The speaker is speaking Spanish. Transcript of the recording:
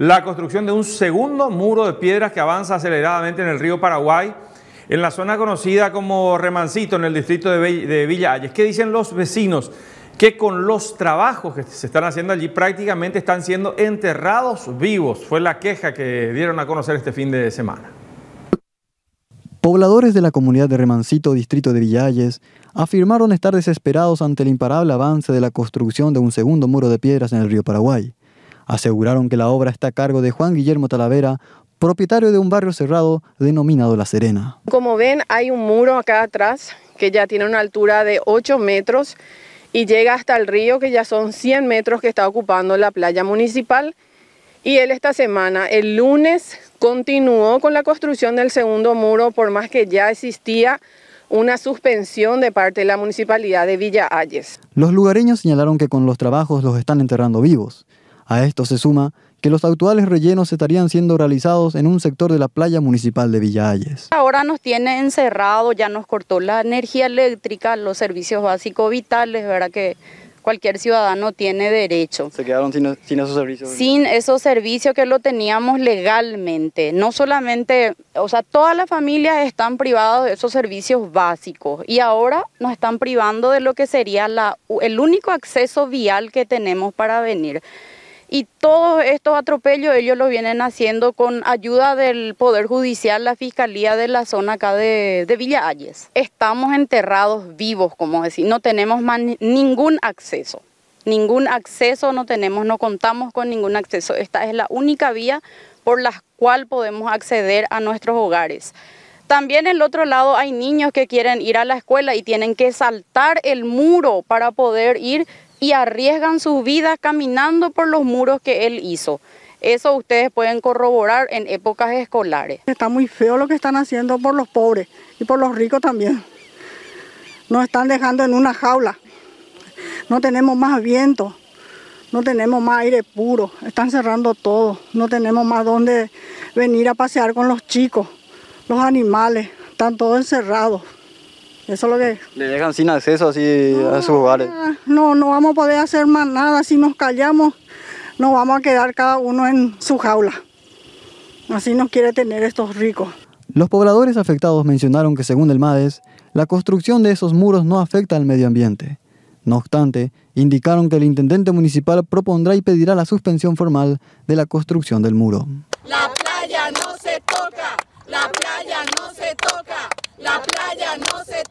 la construcción de un segundo muro de piedras que avanza aceleradamente en el río Paraguay, en la zona conocida como Remancito, en el distrito de, Villalles. ¿Qué dicen los vecinos? que con los trabajos que se están haciendo allí prácticamente están siendo enterrados vivos. Fue la queja que dieron a conocer este fin de semana. Pobladores de la comunidad de Remancito, distrito de Villalles, afirmaron estar desesperados ante el imparable avance de la construcción de un segundo muro de piedras en el río Paraguay aseguraron que la obra está a cargo de Juan Guillermo Talavera, propietario de un barrio cerrado denominado La Serena. Como ven, hay un muro acá atrás que ya tiene una altura de 8 metros y llega hasta el río, que ya son 100 metros que está ocupando la playa municipal. Y él esta semana, el lunes, continuó con la construcción del segundo muro, por más que ya existía una suspensión de parte de la municipalidad de Villa Ayes. Los lugareños señalaron que con los trabajos los están enterrando vivos. A esto se suma que los actuales rellenos estarían siendo realizados en un sector de la playa municipal de Villalles. Ahora nos tiene encerrado, ya nos cortó la energía eléctrica, los servicios básicos vitales, ¿verdad? Que cualquier ciudadano tiene derecho. ¿Se quedaron sin, esos servicios? Sin esos servicios que lo teníamos legalmente. No solamente, o sea, todas las familias están privadas de esos servicios básicos y ahora nos están privando de lo que sería la, el único acceso vial que tenemos para venir y todos estos atropellos ellos los vienen haciendo con ayuda del Poder Judicial, la Fiscalía de la zona acá de, de Estamos enterrados vivos, como decir, no tenemos más ningún acceso. Ningún acceso no tenemos, no contamos con ningún acceso. Esta es la única vía por la cual podemos acceder a nuestros hogares. También el otro lado hay niños que quieren ir a la escuela y tienen que saltar el muro para poder ir y arriesgan sus vidas caminando por los muros que él hizo. Eso ustedes pueden corroborar en épocas escolares. Está muy feo lo que están haciendo por los pobres y por los ricos también. Nos están dejando en una jaula. No tenemos más viento, no tenemos más aire puro, están cerrando todo, no tenemos más dónde venir a pasear con los chicos, los animales, están todos encerrados. Eso lo que... Le dejan sin acceso así a sus ah, hogares. No, no vamos a poder hacer más nada si nos callamos. Nos vamos a quedar cada uno en su jaula. Así nos quiere tener estos ricos. Los pobladores afectados mencionaron que según el MADES, la construcción de esos muros no afecta al medio ambiente. No obstante, indicaron que el intendente municipal propondrá y pedirá la suspensión formal de la construcción del muro. La playa no se toca, la playa no se toca, la playa no se toca.